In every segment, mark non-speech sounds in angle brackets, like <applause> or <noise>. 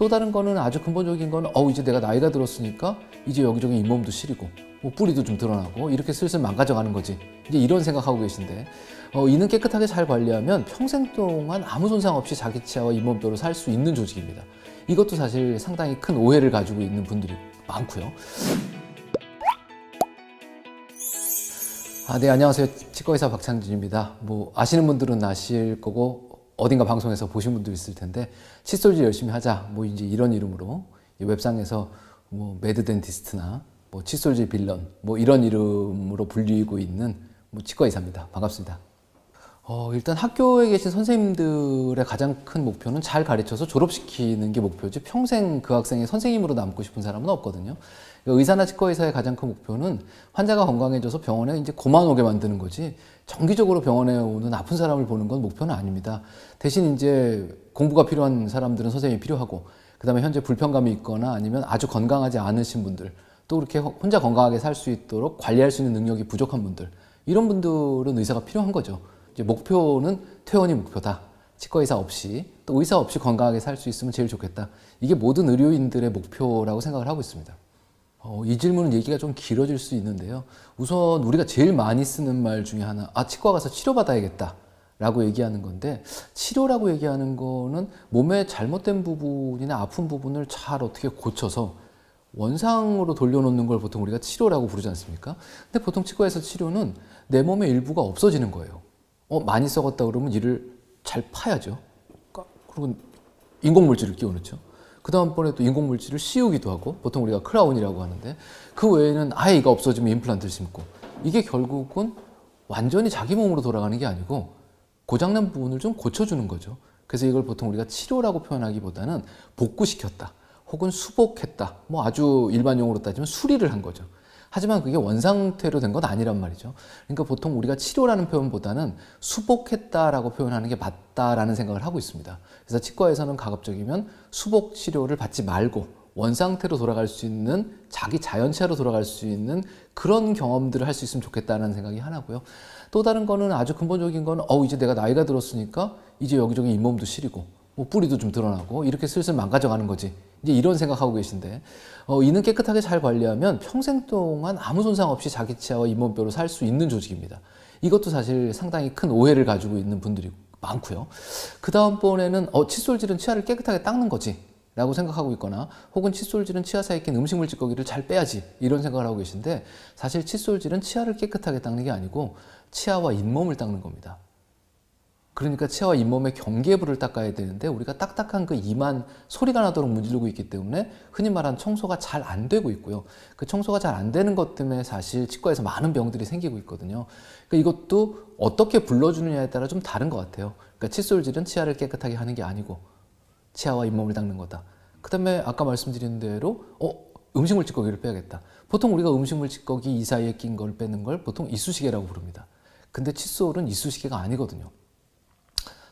또 다른 거는 아주 근본적인 거는 어 이제 내가 나이가 들었으니까 이제 여기저기 잇몸도 시리고 뭐 뿌리도 좀 드러나고 이렇게 슬슬 망가져가는 거지 이제 이런 생각하고 계신데 어, 이는 깨끗하게 잘 관리하면 평생 동안 아무 손상 없이 자기 치아와 잇몸뼈로 살 수 있는 조직입니다 이것도 사실 상당히 큰 오해를 가지고 있는 분들이 많고요 아, 네, 안녕하세요. 치과의사 박창진입니다. 뭐, 아시는 분들은 아실 거고, 어딘가 방송에서 보신 분도 있을 텐데 칫솔질 열심히 하자 뭐 이제 이런 이름으로 웹상에서 뭐 매드 덴티스트나 뭐 칫솔질 빌런 뭐 이런 이름으로 불리고 있는 뭐 치과 의사입니다. 반갑습니다. 어, 일단 학교에 계신 선생님들의 가장 큰 목표는 잘 가르쳐서 졸업시키는 게 목표지 평생 그학생이 선생님으로 남고 싶은 사람은 없거든요. 그러니까 의사나 치과의사의 가장 큰 목표는 환자가 건강해져서 병원에 이제 고만 오게 만드는 거지 정기적으로 병원에 오는 아픈 사람을 보는 건 목표는 아닙니다. 대신 이제 공부가 필요한 사람들은 선생님이 필요하고 그 다음에 현재 불편감이 있거나 아니면 아주 건강하지 않으신 분들 또 그렇게 혼자 건강하게 살 수 있도록 관리할 수 있는 능력이 부족한 분들 이런 분들은 의사가 필요한 거죠. 목표는 퇴원이 목표다. 치과의사 없이 또 의사 없이 건강하게 살 수 있으면 제일 좋겠다. 이게 모든 의료인들의 목표라고 생각을 하고 있습니다. 어, 이 질문은 얘기가 좀 길어질 수 있는데요. 우선 우리가 제일 많이 쓰는 말 중에 하나, 아, 치과 가서 치료받아야겠다. 라고 얘기하는 건데, 치료라고 얘기하는 거는 몸의 잘못된 부분이나 아픈 부분을 잘 어떻게 고쳐서 원상으로 돌려놓는 걸 보통 우리가 치료라고 부르지 않습니까? 근데 보통 치과에서 치료는 내 몸의 일부가 없어지는 거예요. 어, 많이 썩었다 그러면 이를 잘 파야죠. 그리고 인공물질을 끼워넣죠. 그 다음번에 또 인공물질을 씌우기도 하고 보통 우리가 크라운이라고 하는데 그 외에는 아예 이가 없어지면 임플란트를 심고 이게 결국은 완전히 자기 몸으로 돌아가는 게 아니고 고장난 부분을 좀 고쳐주는 거죠. 그래서 이걸 보통 우리가 치료라고 표현하기보다는 복구시켰다 혹은 수복했다 뭐 아주 일반 용어로 따지면 수리를 한 거죠. 하지만 그게 원상태로 된 건 아니란 말이죠. 그러니까 보통 우리가 치료라는 표현보다는 수복했다라고 표현하는 게 맞다라는 생각을 하고 있습니다. 그래서 치과에서는 가급적이면 수복 치료를 받지 말고 원상태로 돌아갈 수 있는 자기 자연체로 돌아갈 수 있는 그런 경험들을 할 수 있으면 좋겠다는 생각이 하나고요. 또 다른 거는 아주 근본적인 건 어, 이제 내가 나이가 들었으니까 이제 여기저기 잇몸도 시리고 뭐 뿌리도 좀 드러나고 이렇게 슬슬 망가져가는 거지. 이제 이런 생각하고 계신데 어, 이는 깨끗하게 잘 관리하면 평생 동안 아무 손상 없이 자기 치아와 잇몸뼈로 살 수 있는 조직입니다. 이것도 사실 상당히 큰 오해를 가지고 있는 분들이 많고요. 그 다음번에는 어, 칫솔질은 치아를 깨끗하게 닦는 거지 라고 생각하고 있거나 혹은 칫솔질은 치아 사이에 낀 음식물 찌꺼기를 잘 빼야지 이런 생각을 하고 계신데 사실 칫솔질은 치아를 깨끗하게 닦는 게 아니고 치아와 잇몸을 닦는 겁니다. 그러니까 치아와 잇몸의 경계부를 닦아야 되는데 우리가 딱딱한 그 이만 소리가 나도록 문지르고 있기 때문에 흔히 말하는 청소가 잘 안 되고 있고요. 그 청소가 잘 안 되는 것 때문에 사실 치과에서 많은 병들이 생기고 있거든요. 그러니까 이것도 어떻게 불러주느냐에 따라 좀 다른 것 같아요. 그러니까 칫솔질은 치아를 깨끗하게 하는 게 아니고 치아와 잇몸을 닦는 거다. 그 다음에 아까 말씀드린 대로 어 음식물 찌꺼기를 빼야겠다. 보통 우리가 음식물 찌꺼기 이 사이에 낀 걸 빼는 걸 보통 이쑤시개라고 부릅니다. 근데 칫솔은 이쑤시개가 아니거든요.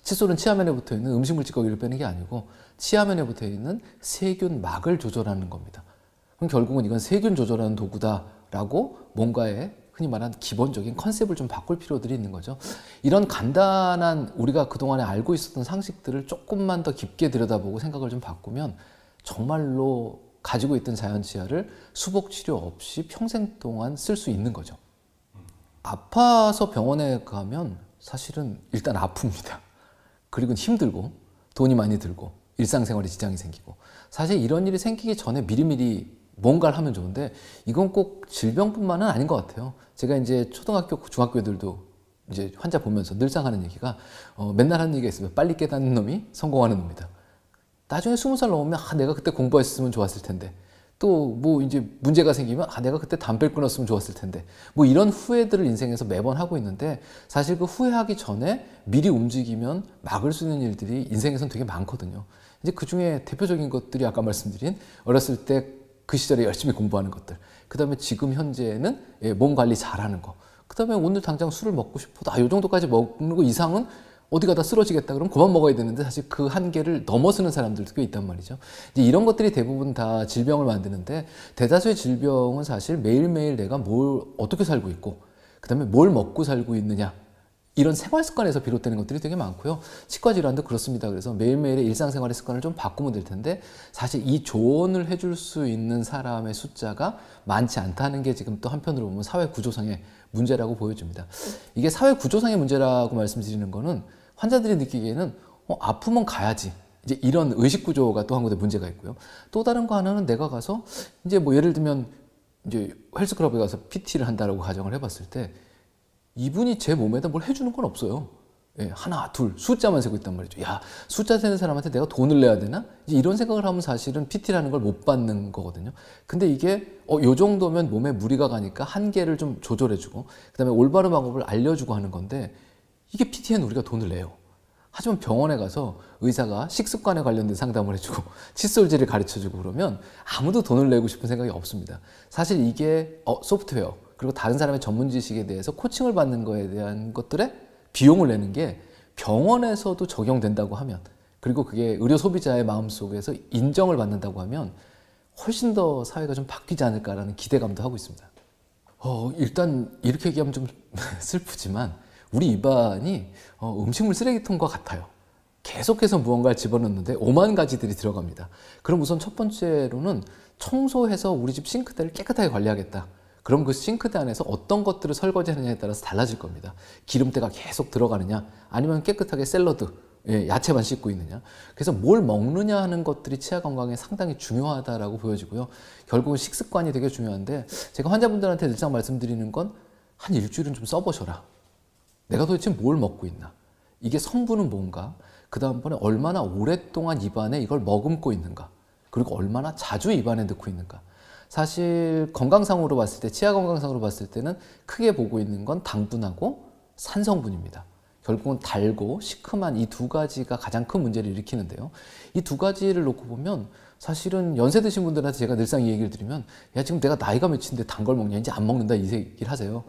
칫솔은 치아면에 붙어 있는 음식물 찌꺼기를 빼는 게 아니고 치아면에 붙어 있는 세균 막을 조절하는 겁니다. 그럼 결국은 이건 세균 조절하는 도구다라고 뭔가에 흔히 말하는 기본적인 컨셉을 좀 바꿀 필요들이 있는 거죠. 이런 간단한 우리가 그동안에 알고 있었던 상식들을 조금만 더 깊게 들여다보고 생각을 좀 바꾸면 정말로 가지고 있던 자연치아를 수복치료 없이 평생 동안 쓸 수 있는 거죠. 아파서 병원에 가면 사실은 일단 아픕니다. 그리고 힘들고 돈이 많이 들고 일상생활에 지장이 생기고 사실 이런 일이 생기기 전에 미리미리 뭔가를 하면 좋은데 이건 꼭 질병뿐만은 아닌 것 같아요. 제가 이제 초등학교, 중학교 애들도 이제 환자 보면서 늘상 하는 얘기가 어, 맨날 하는 얘기가 있으면 빨리 깨닫는 놈이 성공하는 놈이다. 나중에 스무 살 넘으면 아, 내가 그때 공부했으면 좋았을 텐데 또뭐 이제 문제가 생기면 아 내가 그때 담배를 끊었으면 좋았을 텐데 뭐 이런 후회들을 인생에서 매번 하고 있는데 사실 그 후회하기 전에 미리 움직이면 막을 수 있는 일들이 인생에선 되게 많거든요. 이제 그 중에 대표적인 것들이 아까 말씀드린 어렸을 때 그 시절에 열심히 공부하는 것들, 그 다음에 지금 현재는 예, 몸 관리 잘하는 거, 그 다음에 오늘 당장 술을 먹고 싶어도 아 요 정도까지 먹는 거 이상은 어디 가다 쓰러지겠다 그럼 그만 먹어야 되는데 사실 그 한계를 넘어서는 사람들도 꽤 있단 말이죠. 이제 이런 것들이 대부분 다 질병을 만드는데 대다수의 질병은 사실 매일매일 내가 뭘 어떻게 살고 있고 그다음에 뭘 먹고 살고 있느냐 이런 생활 습관에서 비롯되는 것들이 되게 많고요. 치과 질환도 그렇습니다. 그래서 매일매일의 일상생활의 습관을 좀 바꾸면 될 텐데 사실 이 조언을 해줄 수 있는 사람의 숫자가 많지 않다는 게 지금 또 한편으로 보면 사회 구조상의 문제라고 보여집니다. 이게 사회 구조상의 문제라고 말씀드리는 거는 환자들이 느끼기에는 어, 아프면 가야지. 이제 이런 의식 구조가 또 한 군데 문제가 있고요. 또 다른 거 하나는 내가 가서 이제 뭐 예를 들면 이제 헬스클럽에 가서 PT를 한다라고 가정을 해봤을 때 이분이 제 몸에다 뭘 해주는 건 없어요. 예, 하나, 둘, 숫자만 세고 있단 말이죠. 야, 숫자 세는 사람한테 내가 돈을 내야 되나? 이런 생각을 하면 사실은 PT라는 걸 못 받는 거거든요. 근데 이게, 어, 요 정도면 몸에 무리가 가니까 한계를 좀 조절해주고, 그 다음에 올바른 방법을 알려주고 하는 건데, 이게 PT는 우리가 돈을 내요. 하지만 병원에 가서 의사가 식습관에 관련된 상담을 해주고 <laughs> 칫솔질을 가르쳐주고 그러면 아무도 돈을 내고 싶은 생각이 없습니다. 사실 이게 어, 소프트웨어 그리고 다른 사람의 전문 지식에 대해서 코칭을 받는 것에 대한 것들에 비용을 내는 게 병원에서도 적용된다고 하면 그리고 그게 의료 소비자의 마음속에서 인정을 받는다고 하면 훨씬 더 사회가 좀 바뀌지 않을까라는 기대감도 하고 있습니다. 어, 일단 이렇게 얘기하면 좀 <laughs> 슬프지만 우리 입안이 어, 음식물 쓰레기통과 같아요. 계속해서 무언가를 집어넣는데 5만 가지들이 들어갑니다. 그럼 우선 첫 번째로는 청소해서 우리 집 싱크대를 깨끗하게 관리하겠다. 그럼 그 싱크대 안에서 어떤 것들을 설거지하느냐에 따라서 달라질 겁니다. 기름때가 계속 들어가느냐, 아니면 깨끗하게 샐러드, 예, 야채만 씻고 있느냐. 그래서 뭘 먹느냐 하는 것들이 치아 건강에 상당히 중요하다라고 보여지고요. 결국은 식습관이 되게 중요한데 제가 환자분들한테 늘상 말씀드리는 건 한 일주일은 좀 써보셔라. 내가 도대체 뭘 먹고 있나? 이게 성분은 뭔가? 그 다음번에 얼마나 오랫동안 입안에 이걸 머금고 있는가? 그리고 얼마나 자주 입안에 넣고 있는가? 사실 건강상으로 봤을 때, 치아 건강상으로 봤을 때는 크게 보고 있는 건 당분하고 산성분입니다. 결국은 달고 시큼한 이 두 가지가 가장 큰 문제를 일으키는데요. 이 두 가지를 놓고 보면 사실은 연세 드신 분들한테 제가 늘상 이 얘기를 드리면 야 지금 내가 나이가 몇인데 단 걸 먹냐 이제 안 먹는다 이 얘기를 하세요.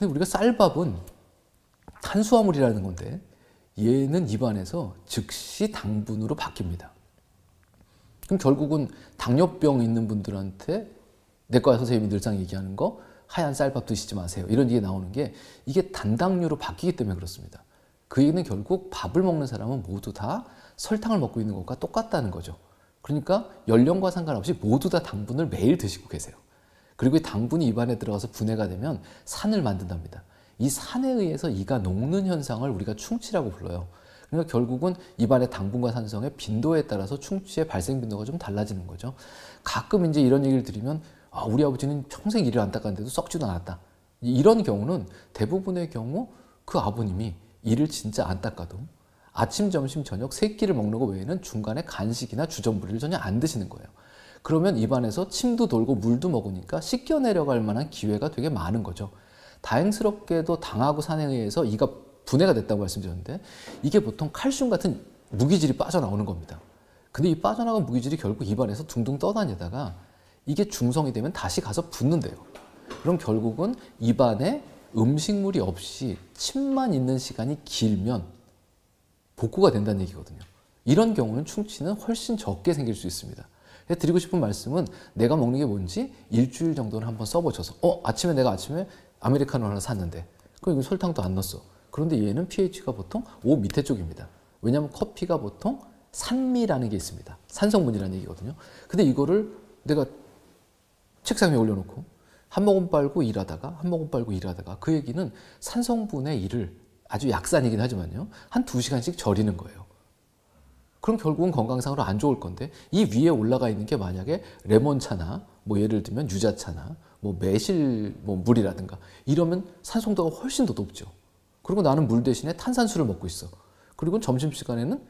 근데 우리가 쌀밥은 탄수화물이라는 건데 얘는 입안에서 즉시 당분으로 바뀝니다. 그럼 결국은 당뇨병 있는 분들한테 내과 선생님이 늘상 얘기하는 거 하얀 쌀밥 드시지 마세요. 이런 얘기 나오는 게 이게 단당류로 바뀌기 때문에 그렇습니다. 그 얘기는 결국 밥을 먹는 사람은 모두 다 설탕을 먹고 있는 것과 똑같다는 거죠. 그러니까 연령과 상관없이 모두 다 당분을 매일 드시고 계세요. 그리고 이 당분이 입안에 들어가서 분해가 되면 산을 만든답니다. 이 산에 의해서 이가 녹는 현상을 우리가 충치라고 불러요. 그러니까 결국은 입안의 당분과 산성의 빈도에 따라서 충치의 발생 빈도가 좀 달라지는 거죠. 가끔 이제 이런 얘기를 들으면 아, 우리 아버지는 평생 일을 안 닦았는데도 썩지도 않았다. 이런 경우는 대부분의 경우 그 아버님이 일을 진짜 안 닦아도 아침, 점심, 저녁 세 끼를 먹는 것 외에는 중간에 간식이나 주전부리를 전혀 안 드시는 거예요. 그러면 입안에서 침도 돌고 물도 먹으니까 씻겨 내려갈 만한 기회가 되게 많은 거죠. 다행스럽게도 당하고 산에의해서 이가 분해가 됐다고 말씀드렸는데 이게 보통 칼슘 같은 무기질이 빠져나오는 겁니다. 근데 이 빠져나간 무기질이 결국 입안에서 둥둥 떠다니다가 이게 중성이 되면 다시 가서 붙는데요. 그럼 결국은 입안에 음식물이 없이 침만 있는 시간이 길면 복구가 된다는 얘기거든요. 이런 경우는 충치는 훨씬 적게 생길 수 있습니다. 드리고 싶은 말씀은 내가 먹는 게 뭔지 일주일 정도는 한 번 써보셔서 어 아침에 내가 아침에 아메리카노 하나 샀는데 그럼 이거 설탕도 안 넣었어. 그런데 얘는 pH가 보통 5 밑에 쪽입니다. 왜냐하면 커피가 보통 산미라는 게 있습니다. 산성분이라는 얘기거든요. 근데 이거를 내가 책상 위에 올려놓고 한 모금 빨고 일하다가 한 모금 빨고 일하다가 그 얘기는 산성분의 일을 아주 약산이긴 하지만요. 한 두시간씩 절이는 거예요. 그럼 결국은 건강상으로 안 좋을 건데 이 위에 올라가 있는 게 만약에 레몬차나 뭐 예를 들면 유자차나 뭐 매실 뭐 물이라든가 이러면 산성도가 훨씬 더 높죠. 그리고 나는 물 대신에 탄산수를 먹고 있어. 그리고 점심시간에는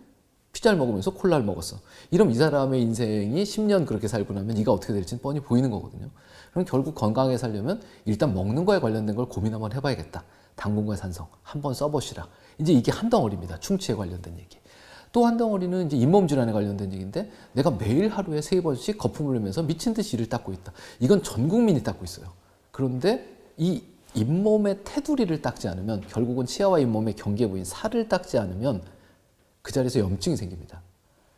피자를 먹으면서 콜라를 먹었어. 이럼 이 사람의 인생이 10년 그렇게 살고 나면 네가 어떻게 될지는 뻔히 보이는 거거든요. 그럼 결국 건강하게 살려면 일단 먹는 거에 관련된 걸 고민 한번 해봐야겠다. 당분간 산성 한번 써보시라. 이제 이게 한 덩어리입니다. 충치에 관련된 얘기. 또한 덩어리는 이제 잇몸 질환에 관련된 얘기인데 내가 매일 하루에 세 번씩 거품을 내면서 미친 듯이 이를 닦고 있다. 이건 전 국민이 닦고 있어요. 그런데 이 잇몸의 테두리를 닦지 않으면 결국은 치아와 잇몸의 경계부인 살을 닦지 않으면 그 자리에서 염증이 생깁니다.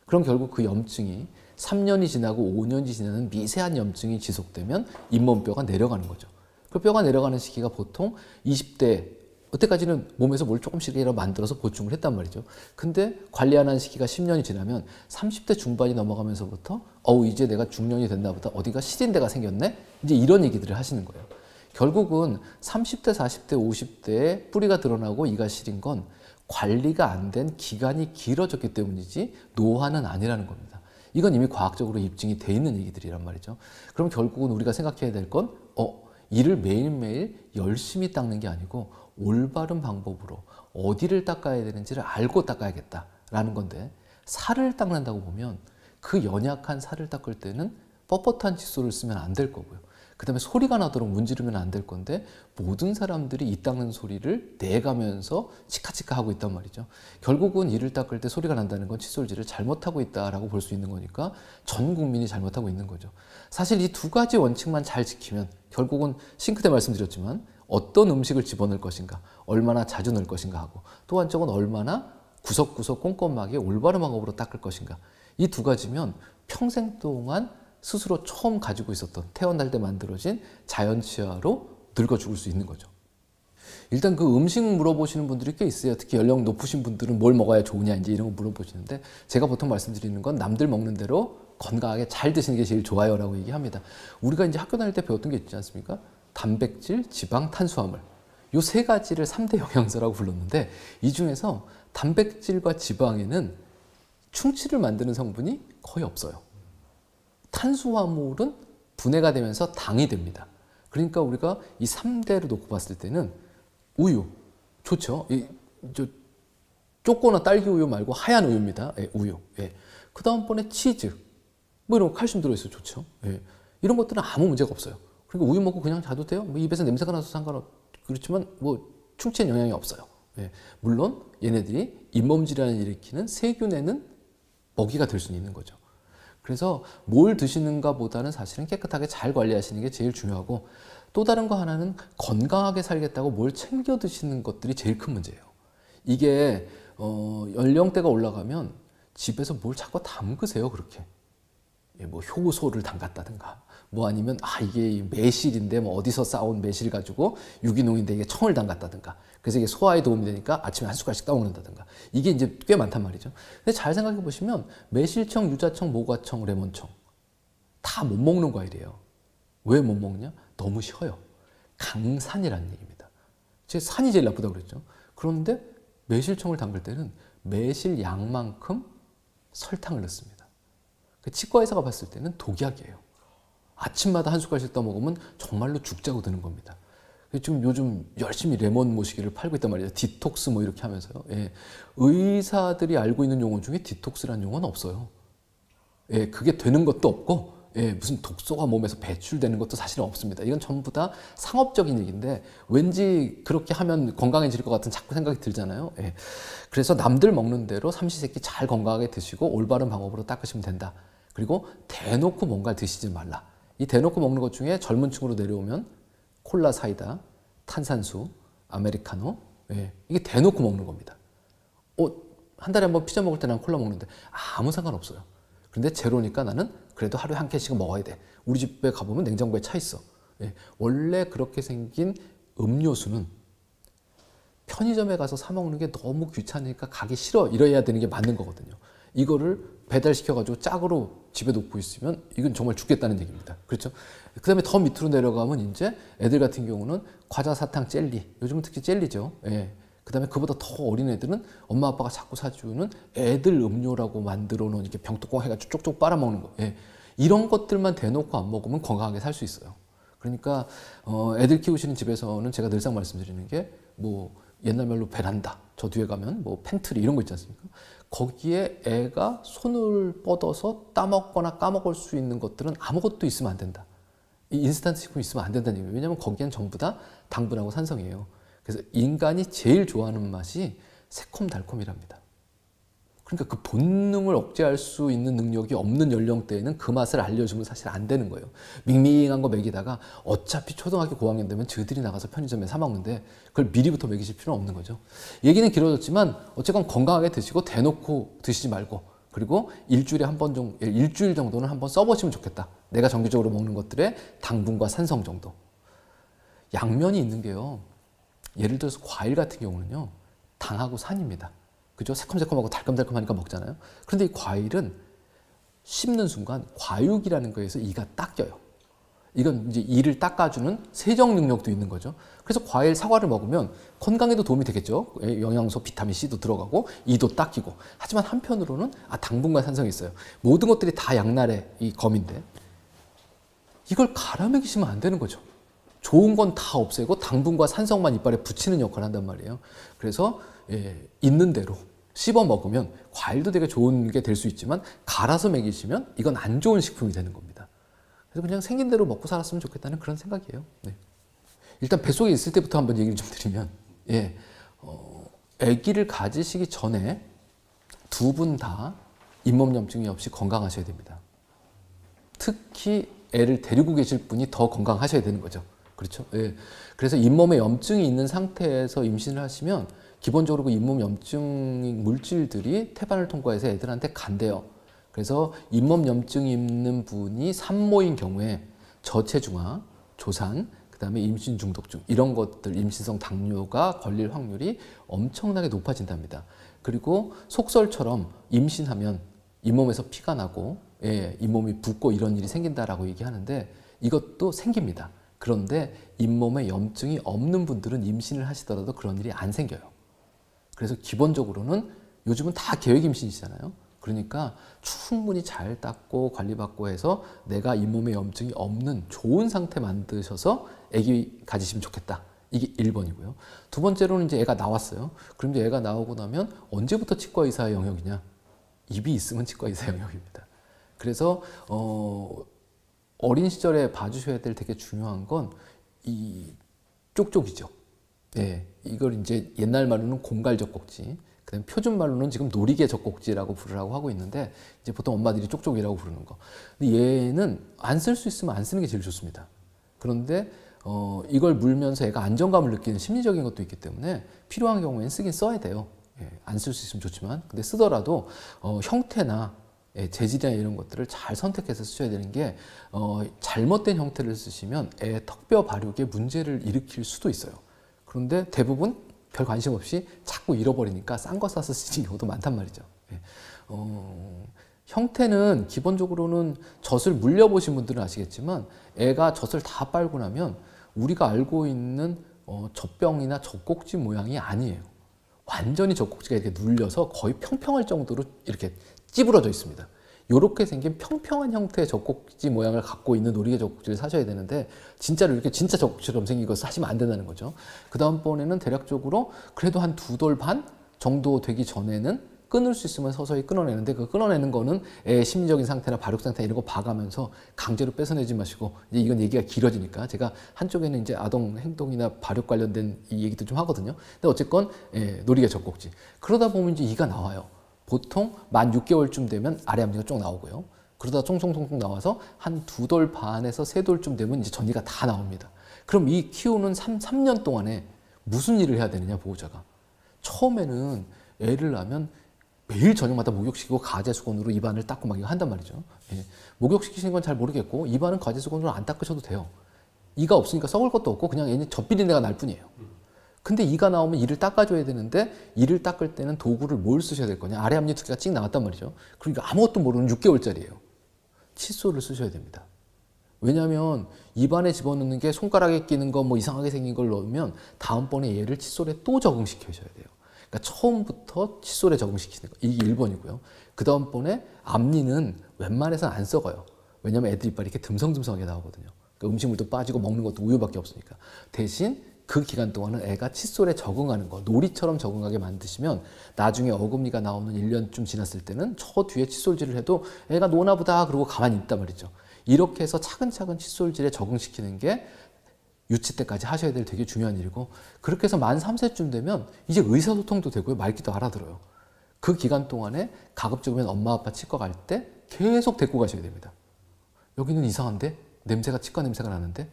그럼 결국 그 염증이 3년이 지나고 5년이 지나는 미세한 염증이 지속되면 잇몸뼈가 내려가는 거죠. 그 뼈가 내려가는 시기가 보통 20대 여태까지는 몸에서 뭘 조금씩이라도 만들어서 보충을 했단 말이죠. 근데 관리 안 한 시기가 10년이 지나면 30대 중반이 넘어가면서부터 어우 이제 내가 중년이 됐나보다 어디가 시린 데가 생겼네? 이제 이런 얘기들을 하시는 거예요. 결국은 30대, 40대, 50대에 뿌리가 드러나고 이가 시린 건 관리가 안 된 기간이 길어졌기 때문이지 노화는 아니라는 겁니다. 이건 이미 과학적으로 입증이 돼 있는 얘기들이란 말이죠. 그럼 결국은 우리가 생각해야 될 건 어, 이를 매일매일 열심히 닦는 게 아니고 올바른 방법으로 어디를 닦아야 되는지를 알고 닦아야겠다라는 건데 살을 닦는다고 보면 그 연약한 살을 닦을 때는 뻣뻣한 칫솔을 쓰면 안 될 거고요. 그 다음에 소리가 나도록 문지르면 안 될 건데 모든 사람들이 이 닦는 소리를 내가면서 치카치카 하고 있단 말이죠. 결국은 이를 닦을 때 소리가 난다는 건 칫솔질을 잘못하고 있다라고 볼 수 있는 거니까 전 국민이 잘못하고 있는 거죠. 사실 이 두 가지 원칙만 잘 지키면 결국은 싱크대 말씀드렸지만 어떤 음식을 집어넣을 것인가, 얼마나 자주 넣을 것인가 하고 또 한쪽은 얼마나 구석구석 꼼꼼하게 올바른 방법으로 닦을 것인가 이 두 가지면 평생 동안 스스로 처음 가지고 있었던 태어날 때 만들어진 자연 치아로 늙어 죽을 수 있는 거죠. 일단 그 음식 물어보시는 분들이 꽤 있어요. 특히 연령 높으신 분들은 뭘 먹어야 좋으냐 이제 이런 거 물어보시는데 제가 보통 말씀드리는 건 남들 먹는 대로 건강하게 잘 드시는 게 제일 좋아요라고 얘기합니다. 우리가 이제 학교 다닐 때 배웠던 게 있지 않습니까? 단백질, 지방, 탄수화물. 요 세 가지를 3대 영양소라고 불렀는데 이 중에서 단백질과 지방에는 충치를 만드는 성분이 거의 없어요. 탄수화물은 분해가 되면서 당이 됩니다. 그러니까 우리가 이 3대를 놓고 봤을 때는 우유 좋죠. 이, 저, 쪼꼬나 딸기 우유 말고 하얀 우유입니다. 예, 우유. 예. 그 다음번에 치즈. 뭐 이런 거 칼슘 들어있어 좋죠. 예. 이런 것들은 아무 문제가 없어요. 그리고 우유 먹고 그냥 자도 돼요. 뭐 입에서 냄새가 나서 상관없, 그렇지만 뭐충치에 영향이 없어요. 예. 물론 얘네들이 잇몸 질환을 일으키는 세균에는 먹이가 될 수는 있는 거죠. 그래서 뭘 드시는가 보다는 사실은 깨끗하게 잘 관리하시는 게 제일 중요하고 또 다른 거 하나는 건강하게 살겠다고 뭘 챙겨 드시는 것들이 제일 큰 문제예요. 이게 어, 연령대가 올라가면 집에서 뭘 자꾸 담그세요 그렇게 예, 뭐 효소를 담갔다든가 뭐 아니면 아 이게 매실인데 뭐 어디서 싸온 매실 가지고 유기농인데 이게 청을 담갔다든가 그래서 이게 소화에 도움이 되니까 아침에 한 숟갈씩 따오는다든가 이게 이제 꽤 많단 말이죠. 근데 잘 생각해 보시면 매실청, 유자청, 모과청, 레몬청 다 못 먹는 과일이에요. 왜 못 먹냐? 너무 쉬어요. 강산이라는 얘기입니다. 제 산이 제일 나쁘다 그랬죠. 그런데 매실청을 담글 때는 매실 양만큼 설탕을 넣습니다. 그 치과 의사가 봤을 때는 독약이에요. 아침마다 한 숟갈씩 떠먹으면 정말로 죽자고 드는 겁니다. 지금 요즘 열심히 레몬 모시기를 팔고 있단 말이죠. 디톡스 뭐 이렇게 하면서요. 예. 의사들이 알고 있는 용어 중에 디톡스라 용어는 없어요. 예, 그게 되는 것도 없고 예, 무슨 독소가 몸에서 배출되는 것도 사실은 없습니다. 이건 전부 다 상업적인 얘기인데 왠지 그렇게 하면 건강해질 것 같은 자꾸 생각이 들잖아요. 예. 그래서 남들 먹는 대로 삼시세끼 잘 건강하게 드시고 올바른 방법으로 닦으시면 된다. 그리고 대놓고 뭔가를 드시지 말라. 이 대놓고 먹는 것 중에 젊은 층으로 내려오면 콜라 사이다, 탄산수, 아메리카노 예, 이게 대놓고 먹는 겁니다. 어, 한 달에 한 번 피자 먹을 때난 콜라 먹는데 아무 상관없어요. 그런데 제로니까 나는 그래도 하루에 한캔씩 먹어야 돼. 우리 집에 가보면 냉장고에 차 있어. 예, 원래 그렇게 생긴 음료수는 편의점에 가서 사 먹는 게 너무 귀찮으니까 가기 싫어 이래야 되는 게 맞는 거거든요. 이거를 배달시켜가지고 짝으로 집에 놓고 있으면 이건 정말 죽겠다는 얘기입니다. 그렇죠? 그 다음에 더 밑으로 내려가면 이제 애들 같은 경우는 과자, 사탕, 젤리. 요즘은 특히 젤리죠. 예. 그 다음에 그보다 더 어린 애들은 엄마 아빠가 자꾸 사주는 애들 음료라고 만들어 놓은 이렇게 병뚜껑 해가지고 쪽쪽 빨아먹는 거. 예. 이런 것들만 대놓고 안 먹으면 건강하게 살 수 있어요. 그러니까, 어, 애들 키우시는 집에서는 제가 늘상 말씀드리는 게 뭐, 옛날 말로 베란다. 저 뒤에 가면 뭐 팬트리 이런 거 있지 않습니까? 거기에 애가 손을 뻗어서 따먹거나 까먹을 수 있는 것들은 아무것도 있으면 안 된다. 이 인스턴트 식품 있으면 안 된다는 얘기예요. 왜냐하면 거기엔 전부 다 당분하고 산성이에요. 그래서 인간이 제일 좋아하는 맛이 새콤달콤이랍니다. 그러니까 그 본능을 억제할 수 있는 능력이 없는 연령대에는 그 맛을 알려주면 사실 안 되는 거예요. 밍밍한 거 먹이다가 어차피 초등학교 고학년 되면 저들이 나가서 편의점에 사 먹는데 그걸 미리부터 먹이실 필요는 없는 거죠. 얘기는 길어졌지만 어쨌건 건강하게 드시고 대놓고 드시지 말고 그리고 일주일에 한 번 정도, 예, 일주일 정도는 한 번 써보시면 좋겠다. 내가 정기적으로 먹는 것들의 당분과 산성 정도. 양면이 있는 게요. 예를 들어서 과일 같은 경우는요. 당하고 산입니다. 그죠? 새콤새콤하고 달콤달콤하니까 먹잖아요. 그런데 이 과일은 씹는 순간 과육이라는 거에서 이가 닦여요. 이건 이제 이를 닦아주는 세정 능력도 있는 거죠. 그래서 과일 사과를 먹으면 건강에도 도움이 되겠죠. 예, 영양소 비타민 C도 들어가고 이도 닦이고. 하지만 한편으로는 아 당분간 산성이 있어요. 모든 것들이 다 양날의 이 검인데 이걸 갈아먹이시면 안 되는 거죠. 좋은 건 다 없애고 당분과 산성만 이빨에 붙이는 역할을 한단 말이에요. 그래서 예, 있는 대로 씹어 먹으면 과일도 되게 좋은 게 될 수 있지만 갈아서 먹이시면 이건 안 좋은 식품이 되는 겁니다. 그래서 그냥 생긴 대로 먹고 살았으면 좋겠다는 그런 생각이에요. 네. 일단 뱃속에 있을 때부터 한번 얘기를 좀 드리면 예, 어, 아기를 가지시기 전에 두 분 다 잇몸염증이 없이 건강하셔야 됩니다. 특히 애를 데리고 계실 분이 더 건강하셔야 되는 거죠. 그렇죠? 예. 그래서 잇몸에 염증이 있는 상태에서 임신을 하시면 기본적으로 그 잇몸 염증 물질들이 태반을 통과해서 애들한테 간대요. 그래서 잇몸 염증 이 있는 분이 산모인 경우에 저체중아, 조산, 그다음에 임신 중독증 이런 것들 임신성 당뇨가 걸릴 확률이 엄청나게 높아진답니다. 그리고 속설처럼 임신하면 잇몸에서 피가 나고 예, 잇몸이 붓고 이런 일이 생긴다라고 얘기하는데 이것도 생깁니다. 그런데 잇몸에 염증이 없는 분들은 임신을 하시더라도 그런 일이 안 생겨요. 그래서 기본적으로는 요즘은 다 계획 임신이잖아요. 그러니까 충분히 잘 닦고 관리받고 해서 내가 잇몸에 염증이 없는 좋은 상태 만드셔서 아기 가지시면 좋겠다. 이게 1번이고요. 두 번째로는 이제 애가 나왔어요. 그럼 이제 애가 나오고 나면 언제부터 치과 의사 영역이냐? 입이 있으면 치과 의사 영역입니다. 그래서 어 어린 시절에 봐주셔야 될 되게 중요한 건 이 쪽쪽이죠. 네, 이걸 이제 옛날 말로는 공갈젖 꼭지, 그다음 표준 말로는 지금 놀이개 젖꼭지라고 부르라고 하고 있는데 이제 보통 엄마들이 쪽쪽이라고 부르는 거. 근데 얘는 안 쓸 수 있으면 안 쓰는 게 제일 좋습니다. 그런데 어, 이걸 물면서 애가 안정감을 느끼는 심리적인 것도 있기 때문에 필요한 경우에는 쓰긴 써야 돼요. 예, 안 쓸 수 있으면 좋지만 근데 쓰더라도 어, 형태나 예, 재질이나 이런 것들을 잘 선택해서 쓰셔야 되는 게 어, 잘못된 형태를 쓰시면 애 턱뼈 발육에 문제를 일으킬 수도 있어요. 그런데 대부분 별 관심 없이 자꾸 잃어버리니까 싼 거 사서 쓰는 경우도 많단 말이죠. 예. 어, 형태는 기본적으로는 젖을 물려보신 분들은 아시겠지만 애가 젖을 다 빨고 나면 우리가 알고 있는 어, 젖병이나 젖꼭지 모양이 아니에요. 완전히 젖꼭지가 이렇게 눌려서 거의 평평할 정도로 이렇게 찌부러져 있습니다. 이렇게 생긴 평평한 형태의 젖꼭지 모양을 갖고 있는 놀이개 젖꼭지를 사셔야 되는데 진짜로 이렇게 진짜 젖꼭지처럼 생긴 것을 사시면 안 된다는 거죠. 그 다음번에는 대략적으로 그래도 한 두 돌 반 정도 되기 전에는 끊을 수 있으면 서서히 끊어내는데 그 끊어내는 거는 애 심리적인 상태나 발육 상태 이런 거 봐가면서 강제로 뺏어내지 마시고 이제 이건 얘기가 길어지니까 제가 한쪽에는 이제 아동 행동이나 발육 관련된 이 얘기도 좀 하거든요. 근데 어쨌건 예, 놀이개 젖꼭지 그러다 보면 이제 이가 나와요. 보통 만 6개월쯤 되면 아래 앞니가 쭉 나오고요. 그러다 총총총총 나와서 한 두 돌 반에서 세 돌쯤 되면 이제 전이가 다 나옵니다. 그럼 이 키우는 3, 3년 동안에 무슨 일을 해야 되느냐 보호자가. 처음에는 애를 낳으면 매일 저녁마다 목욕시키고 가제수건으로 입안을 닦고 막 이거 한단 말이죠. 예. 목욕시키시는 건 잘 모르겠고 입안은 가제수건으로 안 닦으셔도 돼요. 이가 없으니까 썩을 것도 없고 그냥 애는 젖비린내가 날 뿐이에요. 근데 이가 나오면 이를 닦아줘야 되는데 이를 닦을 때는 도구를 뭘 쓰셔야 될 거냐 아래 압니두 개가 찍 나왔단 말이죠 그러니까 아무것도 모르는 6개월짜리예요 칫솔을 쓰셔야 됩니다 왜냐하면 입안에 집어넣는 게 손가락에 끼는 거 뭐 이상하게 생긴 걸 넣으면 다음번에 얘를 칫솔에 또 적응시켜줘야 돼요 그러니까 처음부터 칫솔에 적응시키는 거 이게 1번이고요 그 다음번에 앞니는 웬만해서는 안 썩어요 왜냐면 하 애들 이빨이 이렇게 듬성듬성하게 나오거든요 그러니까 음식물도 빠지고 먹는 것도 우유밖에 없으니까 대신 그 기간 동안은 애가 칫솔에 적응하는 거, 놀이처럼 적응하게 만드시면 나중에 어금니가 나오는 1년쯤 지났을 때는 저 뒤에 칫솔질을 해도 애가 노나 보다 그러고 가만히 있단 말이죠. 이렇게 해서 차근차근 칫솔질에 적응시키는 게 유치 때까지 하셔야 될 되게 중요한 일이고 그렇게 해서 만 3세쯤 되면 이제 의사소통도 되고요. 말기도 알아들어요. 그 기간 동안에 가급적이면 엄마 아빠 치과 갈 때 계속 데리고 가셔야 됩니다. 여기는 이상한데? 냄새가 치과 냄새가 나는데?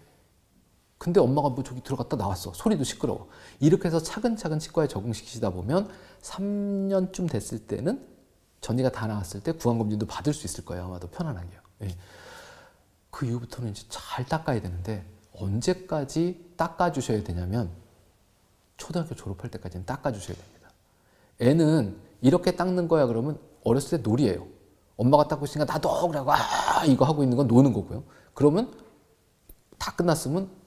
근데 엄마가 뭐 저기 들어갔다 나왔어. 소리도 시끄러워. 이렇게 해서 차근차근 치과에 적응시키시다 보면 3년쯤 됐을 때는 전이가 다 나왔을 때 구강검진도 받을 수 있을 거예요. 아마도 편안하게요. 예. 그 이후부터는 이제 잘 닦아야 되는데 언제까지 닦아주셔야 되냐면 초등학교 졸업할 때까지는 닦아주셔야 됩니다. 애는 이렇게 닦는 거야 그러면 어렸을 때 놀이에요. 엄마가 닦고 있으니까 나도 그래고 아 이거 하고 있는 건 노는 거고요. 그러면 다 끝났으면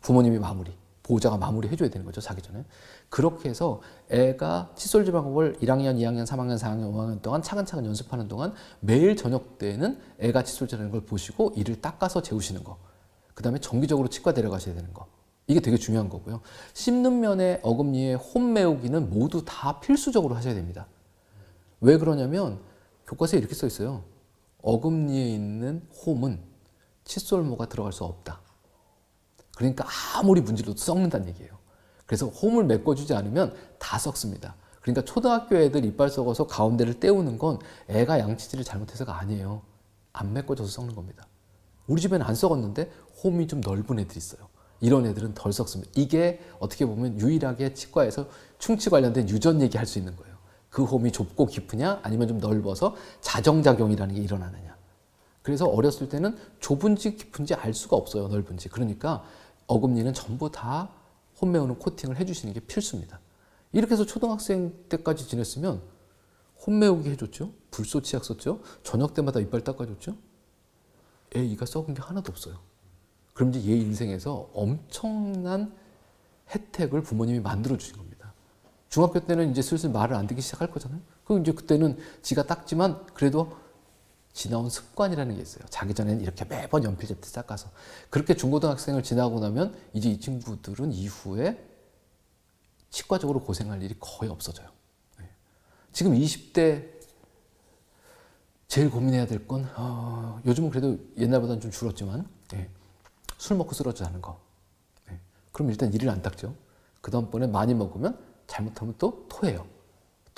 부모님이 마무리, 보호자가 마무리해 줘야 되는 거죠, 자기 전에. 그렇게 해서 애가 칫솔질 방법을 1학년, 2학년, 3학년, 4학년, 5학년 동안 차근차근 연습하는 동안 매일 저녁 때에는 애가 칫솔질하는 걸 보시고 이를 닦아서 재우시는 거. 그 다음에 정기적으로 치과 데려가셔야 되는 거. 이게 되게 중요한 거고요. 씹는 면에어금니에 홈메우기는 모두 다 필수적으로 하셔야 됩니다. 왜 그러냐면 교과서에 이렇게 써 있어요. 어금니에 있는 홈은 칫솔모가 들어갈 수 없다. 그러니까 아무리 문질러도 썩는다는 얘기예요. 그래서 홈을 메꿔주지 않으면 다 썩습니다. 그러니까 초등학교 애들 이빨 썩어서 가운데를 때우는 건 애가 양치질을 잘못해서가 아니에요. 안 메꿔줘서 썩는 겁니다. 우리 집에는 안 썩었는데 홈이 좀 넓은 애들 있어요. 이런 애들은 덜 썩습니다. 이게 어떻게 보면 유일하게 치과에서 충치 관련된 유전 얘기할 수 있는 거예요. 그 홈이 좁고 깊으냐 아니면 좀 넓어서 자정작용이라는 게 일어나느냐. 그래서 어렸을 때는 좁은지 깊은지 알 수가 없어요. 넓은지. 그러니까 어금니는 전부 다 홈메오는 코팅을 해주시는 게 필수입니다. 이렇게 해서 초등학생 때까지 지냈으면 홈메우기 해줬죠. 불소치약 썼죠. 저녁 때마다 이빨 닦아줬죠. 애 이가 썩은 게 하나도 없어요. 그럼 이제 얘 인생에서 엄청난 혜택을 부모님이 만들어 주신 겁니다. 중학교 때는 이제 슬슬 말을 안 듣기 시작할 거잖아요. 그럼 이제 그때는 지가 닦지만 그래도 지나온 습관이라는 게 있어요. 자기 전에는 이렇게 매번 연필잡이 닦아서 그렇게 중고등학생을 지나고 나면 이제 이 친구들은 이후에 치과적으로 고생할 일이 거의 없어져요. 네. 지금 20대 제일 고민해야 될건 어, 요즘은 그래도 옛날보다는 좀 줄었지만 예, 술 먹고 쓰러지는 거. 예, 그럼 일단 이를 안 닦죠. 그 다음번에 많이 먹으면 잘못하면 또 토해요.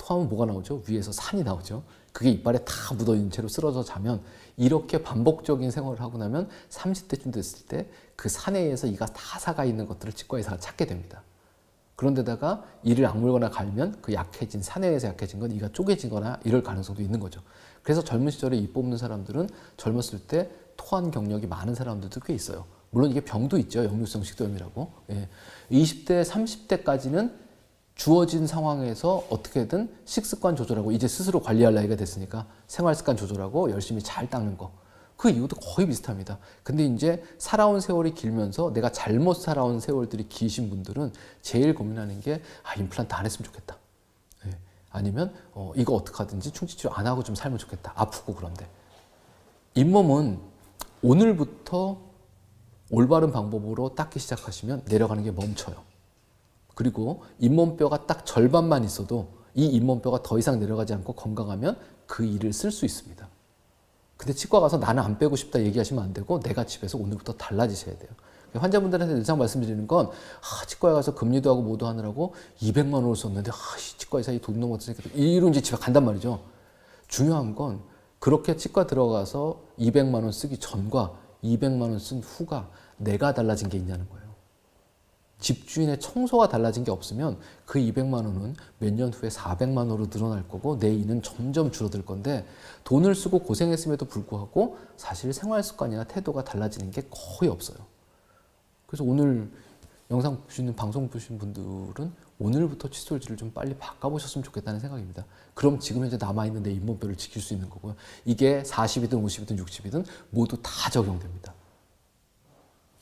토하면 뭐가 나오죠? 위에서 산이 나오죠. 그게 이빨에 다 묻어있는 채로 쓰러져 자면 이렇게 반복적인 생활을 하고 나면 30대쯤 됐을 때 그 산에 의해서 이가 다 사가 있는 것들을 치과의사가 찾게 됩니다. 그런데다가 이를 악물거나 갈면 그 약해진 산에 의해서 약해진 건 이가 쪼개지거나 이럴 가능성도 있는 거죠. 그래서 젊은 시절에 이 뽑는 사람들은 젊었을 때 토한 경력이 많은 사람들도 꽤 있어요. 물론 이게 병도 있죠. 역류성 식도염이라고. 예. 20대, 30대까지는 주어진 상황에서 어떻게든 식습관 조절하고 이제 스스로 관리할 나이가 됐으니까 생활습관 조절하고 열심히 잘 닦는 거. 그 이유도 거의 비슷합니다. 근데 이제 살아온 세월이 길면서 내가 잘못 살아온 세월들이 기신 분들은 제일 고민하는 게 아, 임플란트 안 했으면 좋겠다. 네. 아니면 어, 이거 어떡하든지 충치치료 안 하고 좀 살면 좋겠다. 아프고 그런데. 잇몸은 오늘부터 올바른 방법으로 닦기 시작하시면 내려가는 게 멈춰요. 그리고 잇몸뼈가 딱 절반만 있어도 이 잇몸뼈가 더 이상 내려가지 않고 건강하면 그 일을 쓸 수 있습니다. 근데 치과 가서 나는 안 빼고 싶다 얘기하시면 안 되고 내가 집에서 오늘부터 달라지셔야 돼요. 환자분들한테 늘상 말씀드리는 건 아, 치과에 가서 금리도 하고 뭐도 하느라고 200만 원을 썼는데 아, 치과의사 이돈 넘었으니까 이로 이제 집에 간단 말이죠. 중요한 건 그렇게 치과 들어가서 200만 원 쓰기 전과 200만 원 쓴 후가 내가 달라진 게 있냐는 거예요. 집주인의 청소가 달라진 게 없으면 그 200만 원은 몇 년 후에 400만 원으로 늘어날 거고 내 이는 점점 줄어들 건데 돈을 쓰고 고생했음에도 불구하고 사실 생활 습관이나 태도가 달라지는 게 거의 없어요. 그래서 오늘 영상 보시는 방송 보신 분들은 오늘부터 칫솔질을 좀 빨리 바꿔보셨으면 좋겠다는 생각입니다. 그럼 지금 현재 남아있는 내 잇몸뼈를 지킬 수 있는 거고요. 이게 40이든 50이든 60이든 모두 다 적용됩니다.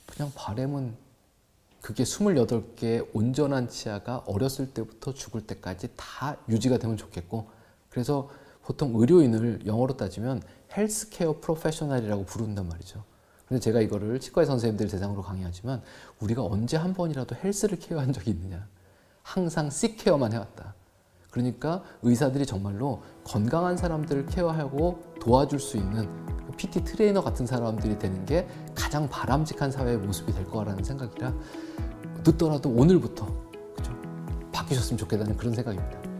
그냥 바램은 그게 28개의 온전한 치아가 어렸을 때부터 죽을 때까지 다 유지가 되면 좋겠고 그래서 보통 의료인을 영어로 따지면 헬스케어 프로페셔널이라고 부른단 말이죠. 근데 제가 이거를 치과의 선생님들 대상으로 강의하지만 우리가 언제 한 번이라도 헬스를 케어한 적이 있느냐. 항상 씨 케어만 해왔다. 그러니까 의사들이 정말로 건강한 사람들을 케어하고 도와줄 수 있는 PT 트레이너 같은 사람들이 되는 게 가장 바람직한 사회의 모습이 될 거라는 생각이라 늦더라도 오늘부터 그죠 바뀌셨으면 좋겠다는 그런 생각입니다.